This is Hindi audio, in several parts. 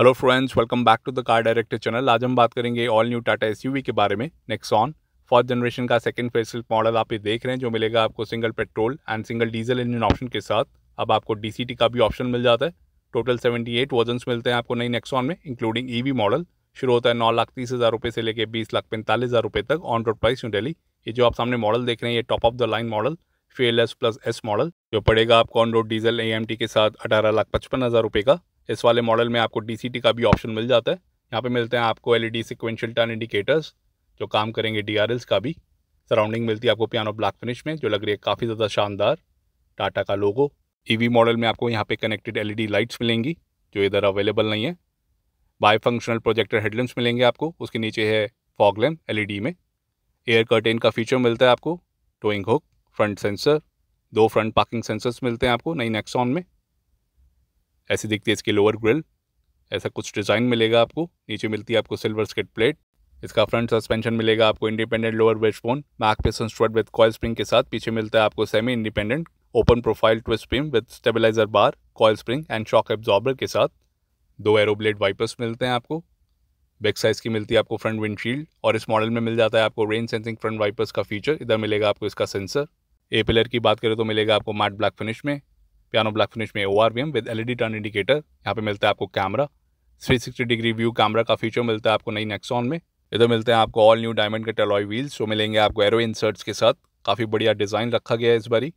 Hello friends welcome back to the car director channel आज हम बात करेंगे ऑल न्यू टाटा एसयूवी के बारे में नेक्सॉन फोर्थ जनरेशन का सेकंड फेसलिफ्ट मॉडल आप ये देख रहे हैं जो मिलेगा आपको single petrol and single diesel engine option के साथ अब आपको डीसीटी का भी ऑप्शन मिल जाता है टोटल सेवेंटी एट मिलते हैं आपको नई नेक्सॉन में इंक्लूडिंग ईवी मॉडल शुरू होता है नौ लाख तीस हज़ार रुपये से लेकर बीस लाख पैंतालीस हज़ार रुपये तक on road price New Delhi ये जो आप सामने मॉडल देख रहे हैं ये top of the line model फेल एस प्लस एस मॉडल जो पड़ेगा आपको ऑन रोड डीजल ए के साथ अठारह लाख पचपन हज़ार रुपये का इस वाले मॉडल में आपको डी का भी ऑप्शन मिल जाता है यहाँ पे मिलते हैं आपको L E sequential turn indicators जो काम करेंगे डी का भी सराउंडिंग मिलती है आपको पियानो ब्लैक फिनिश में जो लग रही है काफ़ी ज़्यादा शानदार टाटा का लोगो ई मॉडल में आपको यहाँ पे कनेक्टेड एल लाइट्स मिलेंगी जो इधर अवेलेबल नहीं है बाई फंक्शनल प्रोजेक्टर हेडलम्स मिलेंगे आपको उसके नीचे है फॉग एल एलईडी में एयर कर्टेन का फीचर मिलता है आपको टोइंग हुक फ्रंट सेंसर दो फ्रंट पार्किंग सेंसर्स मिलते हैं आपको नई नेक्सॉन में ऐसी दिखती है इसकी लोअर ग्रिल ऐसा कुछ डिज़ाइन मिलेगा आपको नीचे मिलती है आपको सिल्वर स्किट प्लेट इसका फ्रंट सस्पेंशन मिलेगा आपको independent lower wishbone McPherson strut with coil spring के साथ पीछे मिलता है आपको semi independent open profile twist beam with stabilizer bar coil spring and shock absorber के साथ दो एरोब्लेड वाइपर्स मिलते हैं आपको बैक साइज की मिलती है आपको फ्रंट विंडशील्ड और इस मॉडल में मिल जाता है आपको रेन सेंसिंग फ्रंट वाइपर्स का फीचर इधर मिलेगा आपको इसका सेंसर ए पिलर की बात करें तो मिलेगा आपको मैट ब्लैक फिनिश में पियानो ब्लैक फिनिश में O R V M with L E D turn indicator यहाँ पे मिलता है आपको camera three sixty degree view camera का फीचर मिलता है आपको नई नेक्सॉन में इधर मिलते हैं आपको ऑल न्यू डायमंड के टेलॉय व्हील्स जो मिलेंगे आपको एरो इंसर्ट्स के साथ काफ़ी बढ़िया डिज़ाइन रखा गया है इस बारी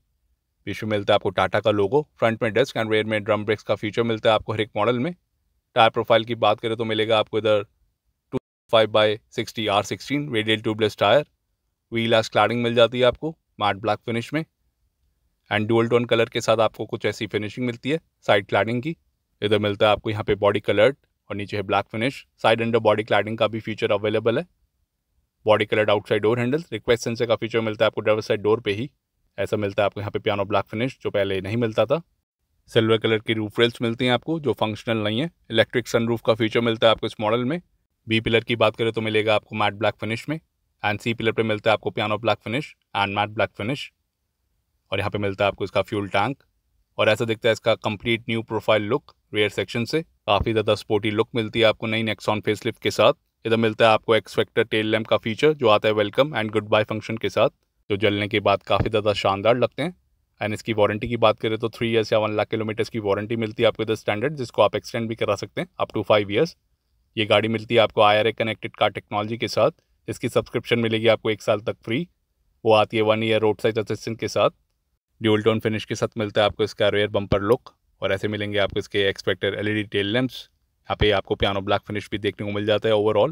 पीछे मिलता है आपको टाटा का लोगो फ्रंट में डेस्क एंड रेयर में ड्रम ब्रेक्स का फीचर मिलता है आपको हर एक मॉडल में टायर प्रोफाइल की बात करें तो मिलेगा आपको इधर two five by sixty R sixteen radial tubeless tyre wheel arch cladding मिल जाती है आपको मैट ब्लैक फिनिश में एंड डुअल टोन कलर के साथ आपको कुछ ऐसी फिनिशिंग मिलती है साइड क्लाडिंग की इधर मिलता है आपको यहाँ पे बॉडी कलर्ड और नीचे है black finish side under body cladding का भी फीचर अवेलेबल है body coloured outside door handle request sensor का फीचर मिलता है आपको ड्राइवर साइड डोर पे ही ऐसा मिलता है आपको यहाँ पे पियानो ब्लैक फिनिश जो पहले नहीं मिलता था सिल्वर कलर की रूफ रेल्स मिलती हैं आपको जो फंक्शनल नहीं है इलेक्ट्रिक सनरूफ का फीचर मिलता है आपको इस मॉडल में बी पिलर की बात करें तो मिलेगा आपको मैट ब्लैक फिनिश में एंड सी पिलर पे मिलता है आपको piano black finish and matte black finish और यहाँ पे मिलता है आपको इसका फ्यूल टैंक और ऐसा दिखता है इसका complete new profile look rear section से काफ़ी ज़्यादा स्पोर्टी लुक मिलती है आपको नई नेक्सॉन फेसलिफ्ट के साथ इधर मिलता है आपको एक्सपेक्टर टेल लैम्प का फीचर जो आता है welcome and goodbye function के साथ जो तो जलने के बाद काफ़ी ज़्यादा शानदार लगते हैं एंड इसकी वारंटी की बात करें तो थ्री ईयर्स या वन लाख किलोमीटर्स की वारंटी मिलती है आपको इधर स्टैंडर्ड जिसको आप एक्सटेंड भी करा सकते हैं अप टू फाइव ईयर्स ये गाड़ी मिलती है आपको आई कनेक्टेड कार टेक्नोलॉजी के साथ इसकी सब्सक्रिप्शन मिलेगी आपको एक साल तक फ्री वो आती है one year road side assistant के साथ ड्यूल टोन फिनिश के साथ मिलता है आपको इसका रेयर बम्पर लुक और ऐसे मिलेंगे आपको इसके एक्सपेक्टेड एलईडी टेल लैंप्स यहाँ पे आपको पियानो ब्लैक फिनिश भी देखने को मिल जाता है ओवरऑल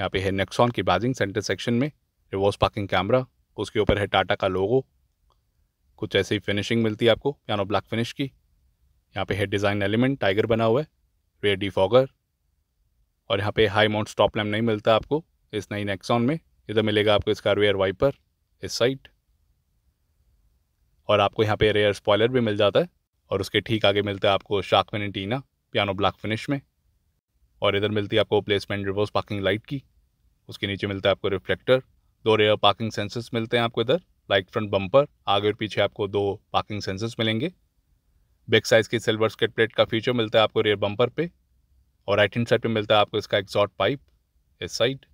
यहाँ पे है नेक्सॉन की बाजिंग सेंटर सेक्शन में रिवर्स पार्किंग कैमरा उसके ऊपर है टाटा का लोगो कुछ ऐसे ही फिनिशिंग मिलती है आपको पियानो ब्लैक फिनिश की यहाँ पे है डिज़ाइन एलिमेंट टाइगर बना हुआ है रेयर फॉगर और यहाँ पे हाई माउंट स्टॉप लैम्प नहीं मिलता आपको इस नई नेक्सॉन में इधर मिलेगा आपको इसका रेयर वाइपर इस साइड और आपको यहाँ पे रेयर स्पॉयलर भी मिल जाता है और उसके ठीक आगे मिलता है आपको शार्क टीना पियानो ब्लैक फिनिश में और इधर मिलती है आपको प्लेसमेंट रिवर्स पार्किंग लाइट की उसके नीचे मिलता है आपको रिफ्लेक्टर दो रेयर पार्किंग सेंसर्स मिलते हैं आपको इधर लाइट फ्रंट बम्पर आगे और पीछे आपको दो पार्किंग सेंसर्स मिलेंगे बिग साइज़ की सिल्वर स्केट प्लेट का फीचर मिलता है आपको रेयर बम्पर पर और राइट हैंड साइड पर मिलता है आपको इसका एग्जॉट पाइप इस side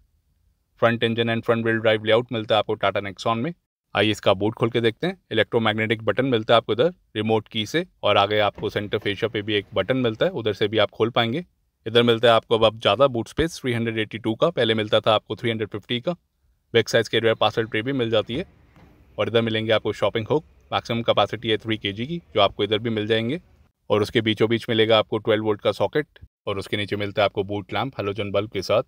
front engine and front wheel drive layout मिलता है आपको टाटा नेक्सॉन में आइए इसका बोर्ड खोल के देखते हैं इलेक्ट्रोमैग्नेटिक बटन मिलता है आपको इधर रिमोट की से और आगे आपको सेंटर फेशिया पे भी एक बटन मिलता है उधर से भी आप खोल पाएंगे इधर मिलता है आपको अब आप ज़्यादा बूट स्पेस 382 का पहले मिलता था आपको 350 का बैक साइज के रेयर पासवर्ड ट्रे भी मिल जाती है और इधर मिलेंगे आपको शॉपिंग हुक मैक्सिमम कैपेसिटी है थ्री के की जो आपको इधर भी मिल जाएंगे और उसके बीचों बीच मिलेगा आपको ट्वेल्व वोल्ट का सॉकेट और उसके नीचे मिलता है आपको बूट लैम्प हेलोजन बल्ब के साथ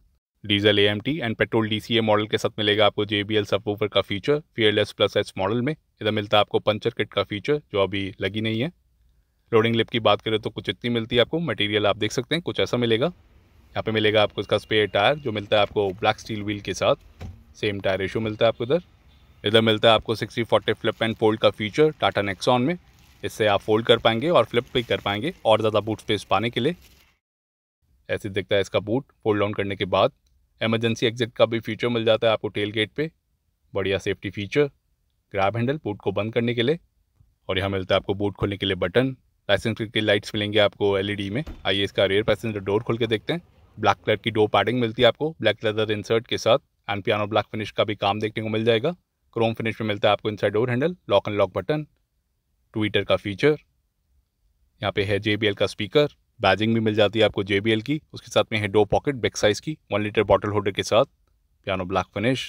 diesel A and petrol D C A model के साथ मिलेगा आपको जे बी एल सब ऊपर का feature fearless plus S model में इधर मिलता है आपको पंचर किट का फीचर जो अभी लगी नहीं है लोडिंग लिप की बात करें तो कुछ इतनी मिलती है आपको मटेरियल आप देख सकते हैं कुछ ऐसा मिलेगा यहाँ पे मिलेगा आपको इसका स्पेयर टायर जो मिलता है आपको ब्लैक स्टील व्हील के साथ सेम टायर रेशो मिलता है आपको इधर इधर मिलता है आपको sixty forty flip and fold का फीचर टाटा नेक्सॉन में इससे आप फोल्ड कर पाएंगे और फ्लिप भी कर पाएंगे और ज़्यादा बूट स्पेस पाने के लिए ऐसे दिखता है इसका बूट फोल्ड डाउन करने के बाद एमरजेंसी एग्जिट का भी फीचर मिल जाता है आपको टेल गेट पर बढ़िया safety feature grab handle boot को बंद करने के लिए और यहाँ मिलता है आपको बूट खोलने के लिए बटन लाइसेंस की लाइट्स मिलेंगे आपको एलईडी e में आइए इसका रेयर पैसेंजर डोर खोल के देखते हैं ब्लैक कलर की डोर पैडिंग मिलती है आपको ब्लैक लेदर इंसर्ट के साथ एंड पियानो ब्लैक फिनिश का भी काम देखने को मिल जाएगा क्रोम फिनिश में मिलता है आपको inside door handle lock and lock button ट्विटर का फीचर यहाँ पे है जे का स्पीकर बैजिंग भी मिल जाती है आपको जे की उसके साथ में है डो पॉकेट बैक साइज़ की वन लीटर बॉटल होल्डर के साथ piano black finish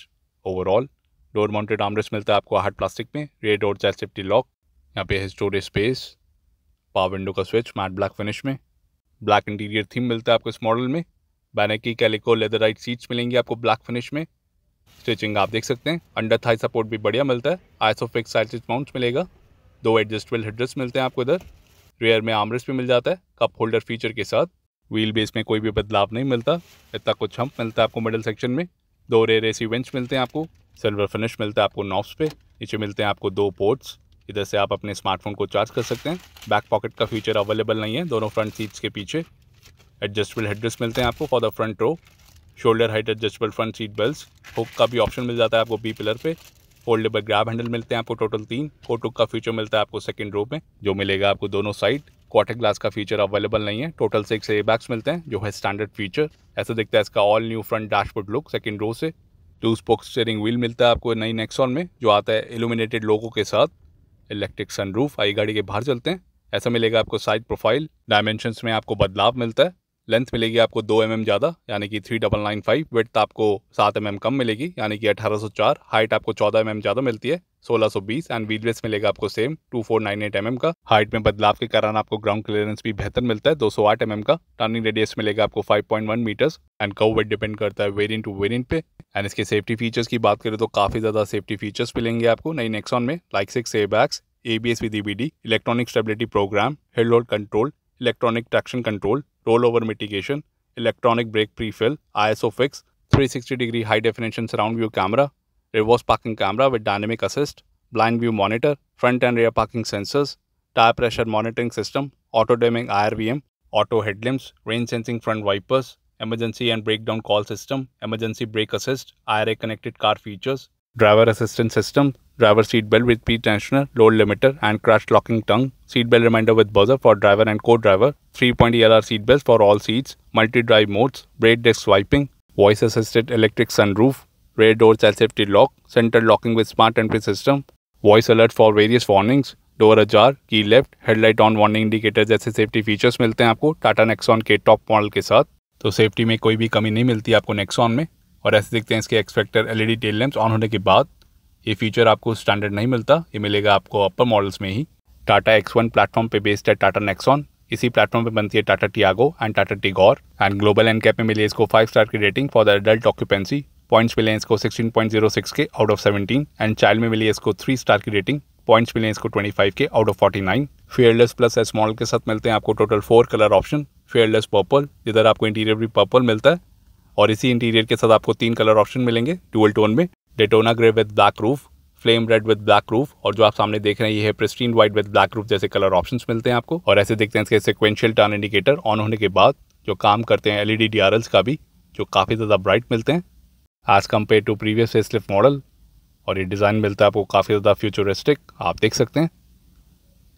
overall door mounted armrest मिलता है आपको हार्ड प्लास्टिक में रेड और चाइल्ड सेफ्टी लॉक यहाँ पे है स्टोरेज स्पेस पावर विंडो का स्विच मैट ब्लैक फिनिश में ब्लैक इंटीरियर थीम मिलता है आपको इस मॉडल में की कैलिको लेदर राइट सीट्स मिलेंगी आपको ब्लैक फिनिश में स्टिचिंग आप देख सकते हैं अंडर थाई सपोर्ट भी बढ़िया मिलता है आइसोफिक्स साइड माउंट्स मिलेगा दो एडजस्टेबल हेड्रेस मिलते हैं आपको इधर रेयर में आमरेस भी मिल जाता है कप होल्डर फीचर के साथ व्हील बेस में कोई भी बदलाव नहीं मिलता इतना कुछ हम मिलता है आपको मिडल सेक्शन में दो रेयर सी वेंच मिलते हैं आपको सिल्वर फिनिश मिलता है आपको नॉब्स पे नीचे मिलते हैं आपको दो पोर्ट्स इधर से आप अपने स्मार्टफोन को चार्ज कर सकते हैं बैक पॉकेट का फीचर अवेलेबल नहीं है दोनों फ्रंट सीट्स के पीछे एडजस्टेबल हेडरेस मिलते हैं आपको for the front row shoulder height adjustable front seat belt hook का भी ऑप्शन मिल जाता है आपको बी पिलर पे फोल्डेबल ग्राब हैंडल मिलते हैं आपको टोटल तीन कोटुक का फीचर मिलता है आपको सेकंड रो में जो मिलेगा आपको दोनों साइड क्वार्टर ग्लास का फीचर अवेलेबल नहीं है टोटल सिक्स बैग्स मिलते हैं जो है स्टैंडर्ड फीचर ऐसा दिखता है इसका all new front dashboard look second row से टू स्पोक स्टेयरिंग व्हील मिलता है आपको नई नेक्सॉन में जो आता है एलुमिनेटेड लोगों के साथ इलेक्ट्रिक सनरूफ आई गाड़ी के बाहर चलते हैं ऐसा मिलेगा आपको साइड प्रोफाइल डायमेंशंस में आपको बदलाव मिलता है लेंथ मिलेगी आपको दो एम mm ज़्यादा यानी कि three double nine five with आपको सात एम mm कम मिलेगी यानी कि अठारह सौ चार हाइट आपको चौदह एम mm ज़्यादा मिलती है सोलह सौ बीस एंड व्हील बेस मिलेगा आपको same two four nine eight M का हाइट में बदलाव के कारण आपको ग्राउंड क्लियरेंस भी बेहतर मिलता है दो सौ आठ एम का टर्निंग रेडियस मिलेगा आपको five point one metres and कव वेट डिपेंड करता है वेरियंट टू वेरियंट पे एंड इसके सेफ्टी फीचर्स की बात करें तो काफ़ी ज़्यादा सेफ्टी फीचर्स मिलेंगे आपको नई नेक्सॉन में like six A B S with the electronic stability programme हेड लोड control electronic traction control, rollover mitigation, electronic brake pre-fill, ISO fix, 360 degree high definition surround view camera, reverse parking camera with dynamic assist, blind view monitor, front and rear parking sensors, tire pressure monitoring system, auto dimming IRVM, auto headlamps, rain sensing front wipers, emergency and breakdown call system, emergency brake assist, IRA connected car features, driver assistance system, driver seat belt with P tensioner, load limiter and crash locking tongue, seat belt reminder with buzzer for driver and co-driver, 3-point ELR seat belts for all seats, multi-drive modes, brake disc swiping, voice assisted electric sunroof, rear door child safety lock, center locking with smart entry system, voice alert for various warnings, Door ajar. Key left. Headlight on warning indicator. जैसे safety features मिलते हैं आपको Tata Nexon के top model के साथ तो safety में कोई भी कमी नहीं मिलती आपको Nexon में और ऐसे देखते हैं इसके एक्सपेक्टर एलईडी टेल लैंप्स ऑन होने के बाद ये फीचर आपको स्टैंडर्ड नहीं मिलता ये मिलेगा आपको अपर मॉडल्स में ही टाटा एक्स वन प्लेटफॉर्म पे बेस्ड है टाटा नेक्सॉन इसी प्लेटफॉर्म पे बनती है Tata Tiago and Tata Tigor and global NCAP में मिली इसको फाइव स्टार की rating for the adult occupancy points मिले इसको 16.06 के out of seventeen and child में मिली इसको थ्री स्टार की रेटिंग पॉइंट्स मिले इसको फाइव के out of forty nine fearless plus S model के साथ मिलते हैं आपको total four colour option fearless purple जिधर आपको इंटीरियर भी पर्पल मिलता है और इसी इंटीरियर के साथ आपको तीन कलर ऑप्शन मिलेंगे ट्वेल्व टोन में Daytona grey with black roof flame red with black roof और जो आप सामने देख रहे हैं ये है pristine white with black roof जैसे कलर ऑप्शंस मिलते हैं आपको और ऐसे देखते हैं इसके सिक्वेंशियल टर्न इंडिकेटर ऑन होने के बाद जो काम करते हैं एलईडी डीआरएल्स का भी जो काफ़ी ज़्यादा ब्राइट मिलते हैं as compared to previous facelift model और ये डिज़ाइन मिलता है आपको काफ़ी ज़्यादा फ्यूचरिस्टिक आप देख सकते हैं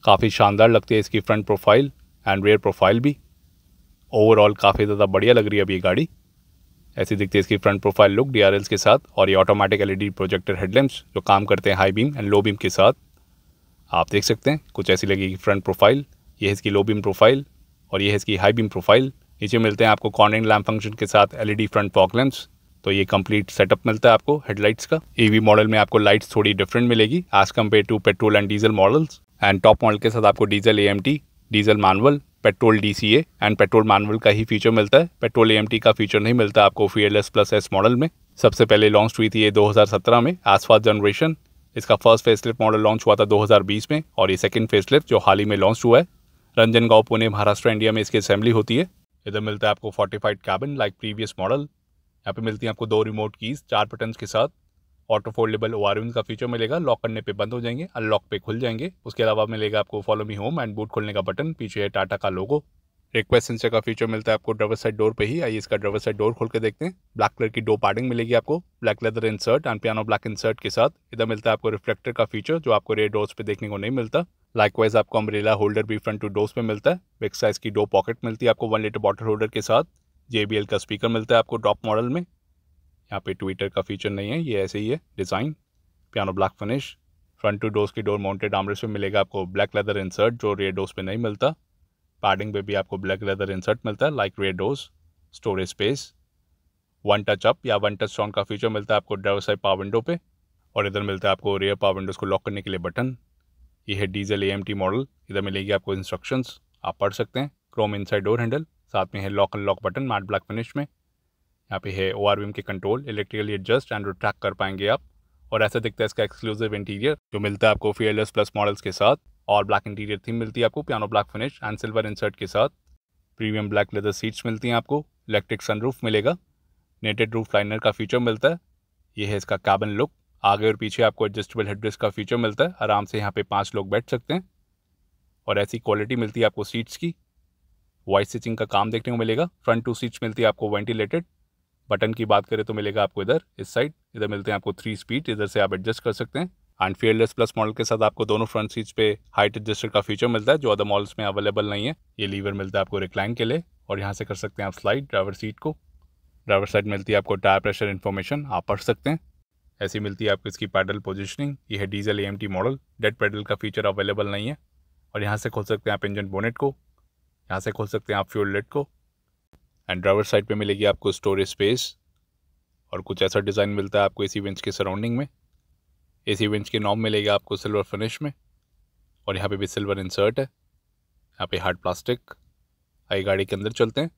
काफ़ी शानदार लगती है इसकी front profile and rear profile भी ओवरऑल काफ़ी ज़्यादा बढ़िया लग रही है अब ये गाड़ी ऐसी दिखती है इसकी फ्रंट प्रोफाइल लुक डी के साथ और ये ऑटोमेटिक एलईडी प्रोजेक्टर हेडलैम्प्स जो काम करते हैं high beam and low beam के साथ आप देख सकते हैं कुछ ऐसी लगेगी फ्रंट प्रोफाइल ये है इसकी लो बीम प्रोफाइल और ये है इसकी हाई बीम प्रोफाइल नीचे मिलते हैं आपको कॉर्निंग लैम्प फंक्शन के साथ एलईडी फ्रंट फॉक लैम्प्स तो ये कंप्लीट सेटअप मिलता है आपको हेडलाइट्स का ईवी e मॉडल में आपको लाइट्स थोड़ी डिफरेंट मिलेगी as compared to petrol and diesel models and top model के साथ आपको diesel A diesel manual petrol D and petrol manual का ही फीचर मिलता है पेट्रोल ए का फीचर नहीं मिलता आपको फीएलएस प्लस एस मॉडल में सबसे पहले लॉन्च हुई थी ये 2017 में आसफास जनरेशन इसका फर्स्ट फेसलिफ्ट मॉडल लॉन्च हुआ था 2020 में और ये सेकंड फेसलिफ्ट जो हाल ही में लॉन्च हुआ है रंजनगांव पुणे महाराष्ट्र इंडिया में इसकी असेंबली होती है इधर मिलता है आपको fortified cabin like previous model यहाँ पे मिलती है आपको दो रिमोट कीज़ चार बटन के साथ ऑटो फोल्डेबल ओ का फीचर मिलेगा लॉक करने पे बंद हो जाएंगे अनलॉक पे खुल जाएंगे उसके अलावा मिलेगा आपको follow me home and boot खोलने का बटन पीछे है टाटा का लोगो रिक्वेस्ट सेंसर का फीचर मिलता है आपको ड्राइवर साइड डोर पे ही आइए इसका ड्राइवर साइड डोर खोल के देखते हैं ब्लैक कलर की डो पार्डिंग मिलेगी आपको black leather insert and piano black insert के साथ इधर मिलता है आपको रिफ्लेक्टर का फीचर जो आपको रेड डोर्स पे देखने को नहीं मिलता लाइकवाइज आपको अम्ब्रेला होल्डर भी फ्रंट टू डोर्स पे मिलता है बिग साइज की डो पॉकेट मिलती है आपको वन लीटर बॉटल होल्डर के साथ जेबीएल का स्पीकर मिलता है आपको टॉप मॉडल में यहाँ पे ट्विटर का फीचर नहीं है ये ऐसे ही है design piano black finish front two doors की डोर माउंटेड आमरेस में मिलेगा आपको ब्लैक लेदर इंसर्ट जो रेयर डोज पे नहीं मिलता पैडिंग पे भी आपको ब्लैक लेदर इंसर्ट मिलता है like rear doors storage space one touch up या वन टच साउंड का फीचर मिलता है आपको ड्राइवर साइड पावर विंडो पे और इधर मिलता है आपको रेयर पावर विंडोज़ को लॉक करने के लिए बटन ये है डीजल ए मॉडल इधर मिलेगी आपको इंस्ट्रक्शंस आप पढ़ सकते हैं क्रोम इनसाइड डोर हैंडल साथ में है lock unlock button matte black finish में यहाँ पे है ओ के control electrically adjust and track कर पाएंगे आप और ऐसा दिखता है इसका एक्सक्लूसिव इंटीरियर जो मिलता है आपको फेयरलेस प्लस मॉडल्स के साथ और ब्लैक इंटीरियर थीम मिलती है आपको piano black finish and silver insert के साथ प्रीमियम ब्लैक लेदर सीट्स मिलती हैं आपको इलेक्ट्रिक सनरूफ मिलेगा नेटेड रूफ लाइनर का फीचर मिलता है ये है इसका कैबन लुक आगे और पीछे आपको एडजस्टेबल हेडरेस का फीचर मिलता है आराम से यहाँ पे पाँच लोग बैठ सकते हैं और ऐसी क्वालिटी मिलती है आपको सीट्स की वाइट स्टिचिंग का काम देखने को मिलेगा फ्रंट टू सीट्स मिलती है आपको वेंटिलेटेड बटन की बात करें तो मिलेगा आपको इधर इस साइड इधर मिलते हैं आपको थ्री स्पीड इधर से आप एडजस्ट कर सकते हैं एंड फेयरलेस प्लस मॉडल के साथ आपको दोनों फ्रंट सीट्स पे हाइट एडजस्टर का फीचर मिलता है जो अदर मॉडल्स में अवेलेबल नहीं है ये लीवर मिलता है आपको रिक्लाइन के लिए और यहाँ से कर सकते हैं आप स्लाइड ड्राइवर सीट को ड्राइवर साइड मिलती है आपको टायर प्रेशर इन्फॉर्मेशन आप पढ़ सकते हैं ऐसी मिलती है आपको इसकी पैडल पोजिशनिंग ये है diesel A model dead pedal का फीचर अवेलेबल नहीं है और यहाँ से खोल सकते हैं आप इंजन बोनेट को यहाँ से खोल सकते हैं आप फ्यूल लेट को एंड ड्राइवर साइड पे मिलेगी आपको स्टोरेज स्पेस और कुछ ऐसा डिज़ाइन मिलता है आपको एसी विंच के सराउंडिंग में एसी विंच के नॉम मिलेगा आपको सिल्वर फिनिश में और यहाँ पे भी सिल्वर इंसर्ट है यहाँ पे हार्ड प्लास्टिक आई गाड़ी के अंदर चलते हैं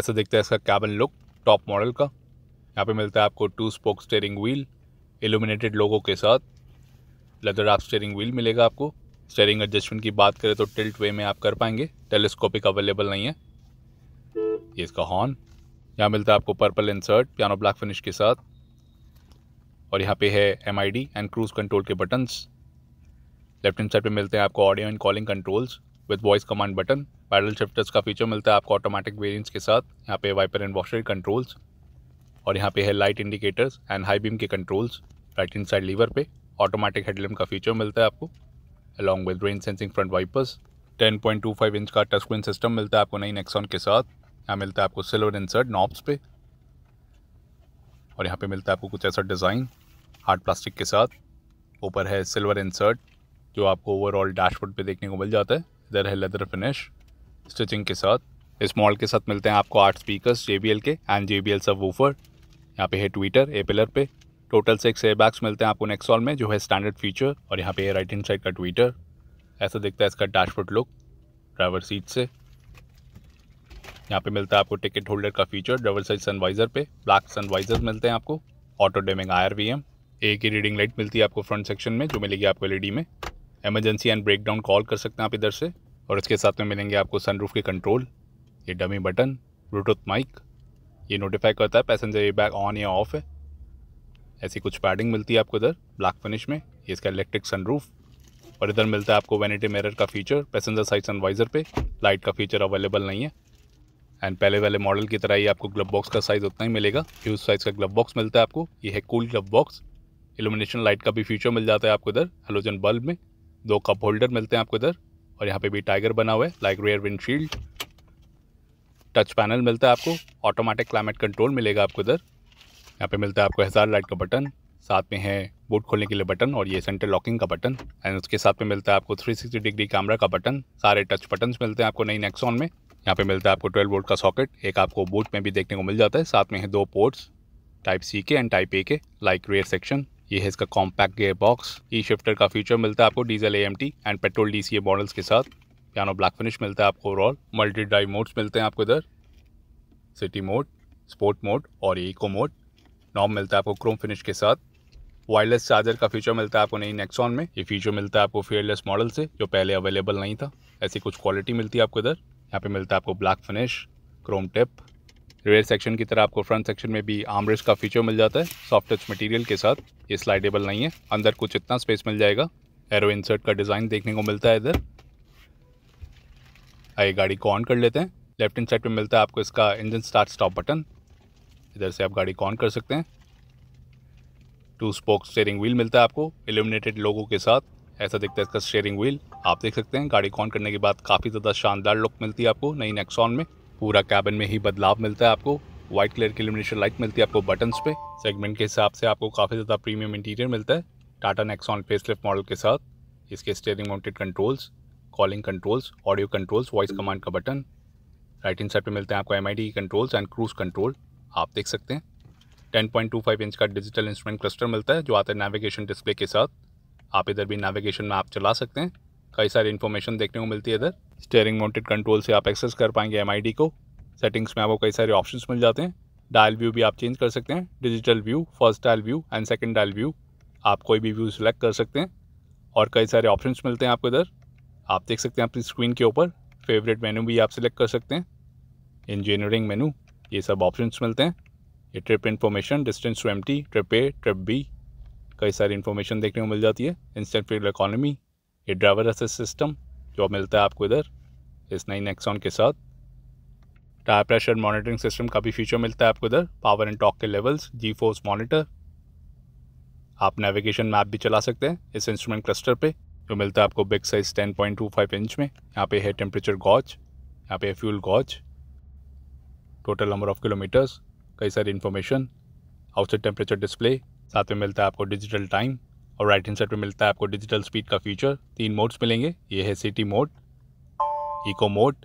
ऐसा दिखता है इसका कैबन लुक टॉप मॉडल का यहाँ पे मिलता है आपको two spoke steering wheel illuminated लोगों के साथ लेदर आप स्टेयरिंग व्हील मिलेगा आपको स्टेयरिंग एडजस्टमेंट की बात करें तो टिल्ट वे में आप कर पाएंगे टेलीस्कोपिक अवेलेबल नहीं है ये इसका हॉर्न यहाँ मिलता है आपको purple insert piano black finish के साथ और यहाँ पे है एम एंड क्रूज़ कंट्रोल के बटन्स लेफ्ट हैंड साइड पे मिलते हैं आपको audio and calling controls with voice command button paddle shifters का फीचर मिलता है आपको ऑटोमेटिक वेरियंस के साथ यहाँ पे वाइपर एंड वॉशर कंट्रोल्स और यहाँ पे है light indicators and high beam के controls right hand side lever पे ऑटोमेटिक हेडलैम्प का फीचर मिलता है आपको along with rain sensing front wipers 10.25 inch का टच स्क्रीन सिस्टम मिलता है आपको नई नेक्सॉन के साथ यहाँ मिलता है आपको सिल्वर इंसर्ट नॉब्स पे और यहाँ पे मिलता है आपको कुछ ऐसा डिज़ाइन हार्ड प्लास्टिक के साथ ऊपर है सिल्वर इंसर्ट जो आपको ओवरऑल डैशबोर्ड पे देखने को मिल जाता है इधर है लेदर फिनिश स्टिचिंग के साथ इस मॉडल के साथ मिलते हैं आपको आठ स्पीकर जे के and J B subwoofer यहाँ पे है ट्विटर ए पिलर पे टोटल सिक्स से बैग्स मिलते हैं आपको नेक्सॉल में जो है स्टैंडर्ड फीचर और यहाँ पे राइट हैंड साइड का ट्विटर ऐसा दिखता है इसका डैशबोर्ड लुक ड्राइवर सीट से यहाँ पे मिलता है आपको टिकट होल्डर का फीचर डबल साइज सनवाइजर पे ब्लैक सनवाइजर मिलते हैं आपको auto dimming I R V M एक ही रीडिंग लाइट मिलती है आपको फ्रंट सेक्शन में जो मिलेगी आपको एल e में एमरजेंसी एंड डाउन कॉल कर सकते हैं आप इधर से और इसके साथ में मिलेंगे आपको सन के कंट्रोल ये डमी बटन ब्लूटूथ माइक ये नोटिफाई करता है पैसेंजर ये बैग ऑन या ऑफ है ऐसी कुछ पैडिंग मिलती है आपको इधर ब्लैक फिनिश में ये इसका इलेक्ट्रिक सनरूफ और इधर मिलता है आपको वैनिटी मिरर का फीचर पैसेंजर साइड सनवाइजर पे लाइट का फीचर अवेलेबल नहीं है एंड पहले वाले मॉडल की तरह ही आपको ग्लब बॉक्स का साइज़ उतना ही मिलेगा ह्यूज साइज़ का ग्लब बॉक्स मिलता है आपको ये है cool glove box illumination light का भी फीचर मिल जाता है आपको इधर हेलोजन बल्ब में दो कप होल्डर मिलते हैं आपको इधर और यहाँ पे भी टाइगर बना हुआ है like rear windshield touch panel मिलता है आपको ऑटोमेटिक क्लाइमेट कंट्रोल मिलेगा आपको इधर यहाँ पे मिलता है आपको हजार लाइट का बटन साथ में है बूट खोलने के लिए बटन और ये सेंटर लॉकिंग का बटन एंड उसके साथ में मिलता है आपको 360 डिग्री कैमरा का बटन सारे टच बटन्स मिलते हैं आपको नई नेक्सॉन में यहाँ पे मिलता है आपको 12 वोल्ट का सॉकेट एक आपको बूट में भी देखने को मिल जाता है साथ में है दो पोर्ट्स टाइप सी के एंड टाइप ए के लाइक रेयर सेक्शन ये है इसका compact gear box E shifter का फीचर मिलता है आपको diesel A and petrol D models के साथ पियानो ब्लैक फिनिश मिलता है आपको ओवरऑल मल्टी ड्राइव मोड्स मिलते हैं आपको इधर सिटी मोड स्पोर्ट मोड और इको मोड नॉम मिलता है आपको क्रोम फिनिश के साथ वायरलेस चार्जर का फीचर मिलता है आपको नई नेक्सॉन में ये फीचर मिलता है आपको फेयरलेस मॉडल से जो पहले अवेलेबल नहीं था ऐसी कुछ क्वालिटी मिलती है आपको इधर यहाँ पे मिलता है आपको black finish chrome tip rear section की तरह आपको फ्रंट सेक्शन में भी आमरेज का फीचर मिल जाता है सॉफ्ट टच मटेरियल के साथ ये स्लाइडेबल नहीं है अंदर कुछ इतना स्पेस मिल जाएगा एरो इंसर्ट का डिज़ाइन देखने को मिलता है इधर आइए गाड़ी को ऑन कर लेते हैं लेफ्ट हैंड साइड पर मिलता है आपको इसका इंजन स्टार्ट स्टॉप बटन इधर से आप गाड़ी को ऑन कर सकते हैं टू स्पोक स्टेयरिंग व्हील मिलता है आपको एल्यूमिनेटेड लोगों के साथ ऐसा दिखता है इसका स्टेयरिंग व्हील आप देख सकते हैं गाड़ी कॉन करने के बाद काफ़ी ज़्यादा शानदार लुक मिलती है आपको नई नेक्सॉन में पूरा कैबिन में ही बदलाव मिलता है आपको व्हाइट कलर की इलिमिनेशन लाइट मिलती है आपको बटन्स पे सेगमेंट के हिसाब से आपको काफ़ी ज़्यादा प्रीमियम इंटीरियर मिलता है टाटा नेक्सॉन फेसलिफ्ट मॉडल के साथ इसके steering mounted controls calling controls audio controls voice command का बटन राइट हैंड साइड पर मिलते हैं आपको M controls and cruise control आप देख सकते हैं 10.25 इंच का डिजिटल इंस्ट्रूमेंट क्लस्टर मिलता है जो आता है नेविगेशन डिस्प्ले के साथ आप इधर भी नेविगेशन में आप चला सकते हैं कई सारी इन्फॉर्मेशन देखने को मिलती है इधर स्टेयरिंग माउंटेड कंट्रोल से आप एक्सेस कर पाएंगे एम को सेटिंग्स में आपको कई सारे ऑप्शन मिल जाते हैं डायल व्यू भी आप चेंज कर सकते हैं digital view first dial view and second dial view आप कोई भी व्यू सिलेक्ट कर सकते हैं और कई सारे ऑप्शन मिलते हैं आपको इधर आप देख सकते हैं अपनी स्क्रीन के ऊपर फेवरेट मेनू भी आप सिलेक्ट कर सकते हैं इंजीनियरिंग मेनू ये सब ऑप्शंस मिलते हैं ये trip information distance to empty trip A trip B कई सारी इन्फॉर्मेशन देखने को मिल जाती है इंस्टेंट फ्यूल इकोनॉमी ये ड्राइवर असिस्ट सिस्टम जो मिलता है आपको इधर इस नई नेक्सॉन के साथ टायर प्रेशर मॉनिटरिंग सिस्टम का भी फीचर मिलता है आपको इधर पावर एंड टॉक के लेवल्स जी फोर्स मॉनिटर आप नेविगेशन मैप भी चला सकते हैं इस इंस्ट्रूमेंट क्लस्टर पे जो मिलता है आपको बिग साइज़ 10.25 इंच में यहाँ पे है टेम्परेचर गॉच यहाँ पे है fuel gauge total number of kilometres कई सारी इन्फॉर्मेशन आउटसाइड टेम्परेचर डिस्प्ले साथ में मिलता है आपको डिजिटल टाइम और राइट हैंड साइड में मिलता है आपको डिजिटल स्पीड का फीचर तीन मोड्स मिलेंगे ये है सिटी मोड इको मोड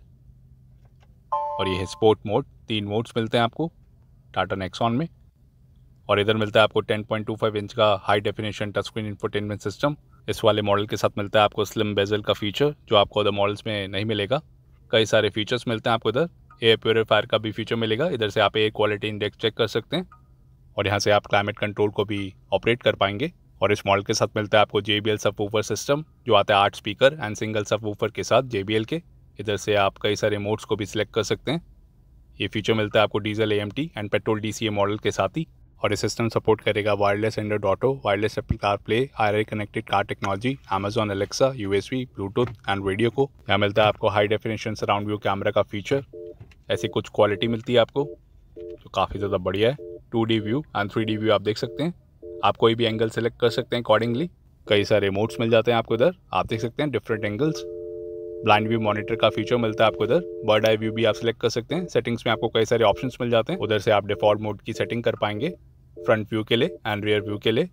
और ये है स्पोर्ट मोड तीन मोड्स मिलते हैं आपको टाटा नेक्सॉन में और इधर मिलता है आपको 10.25 इंच का high definition touch screen infotainment system इस वाले मॉडल के साथ मिलता है आपको स्लिम बेजल का फीचर जो आपको अदर मॉडल्स में नहीं मिलेगा कई सारे फीचर्स मिलते हैं आपको इधर एयर प्योरीफायर का भी फीचर मिलेगा इधर से आप एयर क्वालिटी इंडेक्स चेक कर सकते हैं और यहाँ से आप क्लाइमेट कंट्रोल को भी ऑपरेट कर पाएंगे और इस मॉडल के साथ मिलता है आपको जे बी एल सिस्टम जो आता है आठ स्पीकर एंड सिंगल सब के साथ जे के इधर से आप कई सारे मोड्स को भी सिलेक्ट कर सकते हैं ये फीचर मिलता है आपको diesel A and petrol D model के साथ ही और ये सिस्टम सपोर्ट करेगा wireless Android Auto wireless Apple CarPlay i connected car technology Amazon Alexa वी ब्लूटूथ एंड रेडियो को यहाँ मिलता है आपको high definition surround view camera का फीचर ऐसी कुछ क्वालिटी मिलती है आपको जो काफ़ी ज़्यादा बढ़िया है two view and three view आप देख सकते हैं आप कोई भी एंगल सेलेक्ट कर सकते हैं अकॉर्डिंगली कई सारे मोड्स मिल जाते हैं आपको इधर आप देख सकते हैं different angles blind view monitor का फीचर मिलता है आपको इधर बर्ड आई व्यू भी आप सेलेक्ट कर सकते हैं सेटिंग्स में आपको कई सारे ऑप्शन मिल जाते हैं उधर से आप डिफॉल्ट मोड की सेटिंग कर पाएंगे फ्रंट व्यू के लिए एंड रियर व्यू के लिए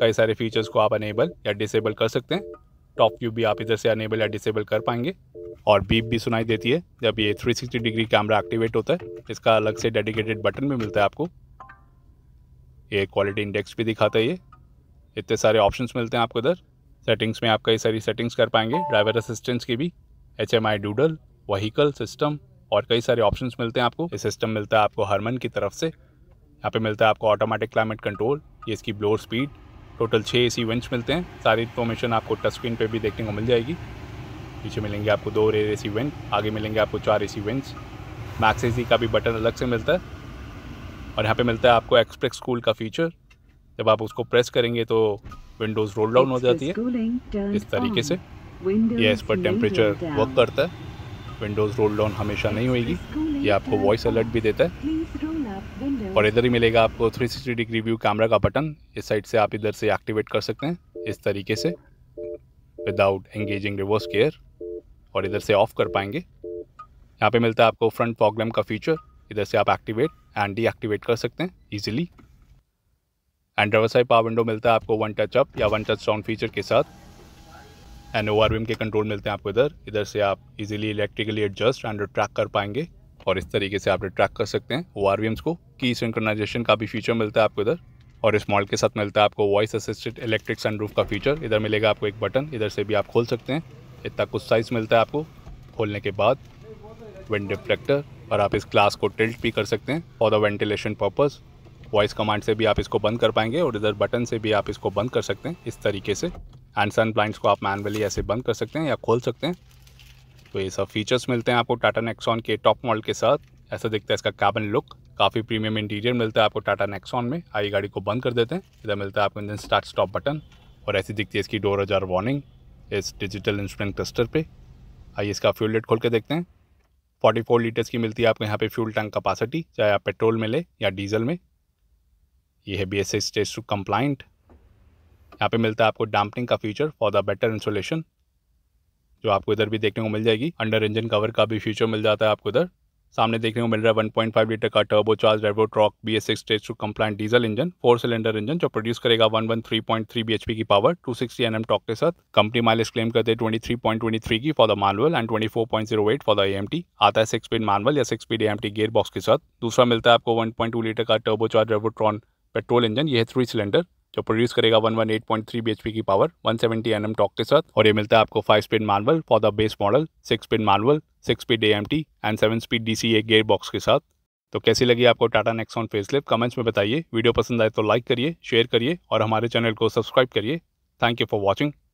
कई सारे फीचर्स को आप अनेबल या डिसेबल कर सकते हैं टॉप व्यू भी आप इधर से अनेबल या डिसेबल कर पाएंगे और बीप भी सुनाई देती है जब ये 360 डिग्री कैमरा एक्टिवेट होता है इसका अलग से डेडिकेटेड बटन भी मिलता है आपको ये क्वालिटी इंडेक्स भी दिखाता है ये इतने सारे ऑप्शंस मिलते हैं आपको इधर सेटिंग्स में आप कई सारी सेटिंग्स कर पाएंगे ड्राइवर असिस्टेंस की भी H M I doodle vehicle system और कई सारे ऑप्शंस मिलते हैं आपको ये सिस्टम मिलता है आपको हरमन की तरफ से यहाँ पे मिलता है आपको ऑटोमेटिक क्लाइमेट कंट्रोल ये इसकी ब्लोर स्पीड टोटल छः ए सी मिलते हैं सारी इन्फॉर्मेशन आपको टच स्क्रीन पर भी देखने को मिल जाएगी पीछे मिलेंगे आपको दो रेयर ए सी आगे मिलेंगे आपको चार ए सी मैक्स ए का भी बटन अलग से मिलता है और यहाँ पे मिलता है आपको एक्सप्रेस स्कूल का फीचर जब आप उसको प्रेस करेंगे तो विंडोज़ रोल डाउन हो जाती है इस तरीके से यह इस पर टेम्परेचर वर्क करता है विंडोज़ रोल डाउन हमेशा नहीं होगी ये आपको वॉइस अलर्ट भी देता है और इधर ही मिलेगा आपको 360 डिग्री व्यू कैमरा का बटन इस साइड से आप इधर से एक्टिवेट कर सकते हैं इस तरीके से विदाउट एंगेजिंग रिवर्स केयर और इधर से ऑफ कर पाएंगे यहाँ पे मिलता है आपको फ्रंट प्रॉब्लम का फीचर इधर से आप एक्टिवेट एंड डीएक्टिवेट कर सकते हैं easily and driver side power window मिलता है आपको वन टच अप या वन टच डाउन फीचर के साथ एंड ओवर के कंट्रोल मिलते हैं आपको इधर इधर से आप easily electrically adjust and track कर पाएंगे और इस तरीके से आप ट्रैक कर सकते हैं ओ को की सिंक्रनाइजेशन का भी फीचर मिलता है आपको इधर और इस मॉडल के साथ मिलता है आपको वॉइस असिस्टेड इलेक्ट्रिक सनरूफ का फीचर इधर मिलेगा आपको एक बटन इधर से भी आप खोल सकते हैं इतना कुछ साइज़ मिलता है आपको खोलने के बाद विंड डिफ्लेक्टर और आप इस ग्लास को टिल्ट भी कर सकते हैं for the ventilation purpose voice command से भी आप इसको बंद कर पाएंगे और इधर बटन से भी आप इसको बंद कर सकते हैं इस तरीके से एंड सन ब्लाइंड्स को आप मैनुअली ऐसे बंद कर सकते हैं या खोल सकते हैं तो ये सब फीचर्स मिलते हैं आपको टाटा नेक्सॉन के टॉप मॉडल के साथ ऐसा दिखता है इसका कैबिन लुक काफ़ी प्रीमियम इंटीरियर मिलता है आपको टाटा नेक्सॉन में आई गाड़ी को बंद कर देते हैं इधर मिलता है आपको इंजन स्टार्ट स्टॉप बटन और ऐसी दिखती है इसकी डोर हजार वार्निंग इस डिजिटल इंस्ट्रूमेंट क्लस्टर पर आइए इसका फ्यूल लेट खोल के देखते हैं फोर्टी फोर लीटर्स की मिलती है आपको यहाँ पे फ्यूल टैंक कैपेसिटी चाहे आप पेट्रोल में ले या डीजल में ये है B S S stage two compliant यहाँ पे मिलता है आपको डैम्पिंग का feature for the better insulation जो आपको इधर भी देखने को मिल जाएगी अंडर इंजन कवर का भी फीचर मिल जाता है आपको इधर सामने देखने को मिल रहा है 1.5 लीटर का टर्बो चार्ज ट्रॉक B S six stage two compliant diesel engine four cylinder engine जो प्रोड्यूस करेगा 113.3 bhp की power 260 sixty N M torque के साथ कंपनी माइलेज क्लेम करते हैं 23.23 की for the manual and 24.08 for the T आता है सिक्स स्पीड मैनुअल या six speed T gear box के साथ दूसरा मिलता है आपको टू लीटर का turbo charge Revotron petrol engine ये है थ्री सिलेंडर जो प्रोड्यूस करेगा 118.3 bhp की पावर 170 सेवेंटी एन टॉक के साथ और ये मिलता है आपको five speed manual for the base model six speed manual six speed A and seven speed D C gear box के साथ तो कैसी लगी आपको टाटा नेक्सॉन फेसलिफ्ट कमेंट्स में बताइए वीडियो पसंद आए तो लाइक करिए शेयर करिए और हमारे चैनल को सब्सक्राइब करिए थैंक यू फॉर वॉचिंग